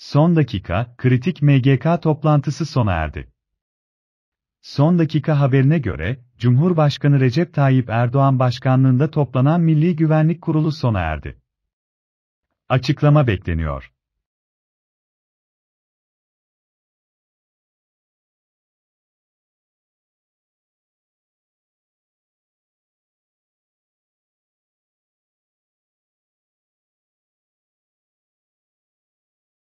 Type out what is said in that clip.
Son dakika, kritik MGK toplantısı sona erdi. Son dakika haberine göre, Cumhurbaşkanı Recep Tayyip Erdoğan başkanlığında toplanan Milli Güvenlik Kurulu sona erdi. Açıklama bekleniyor.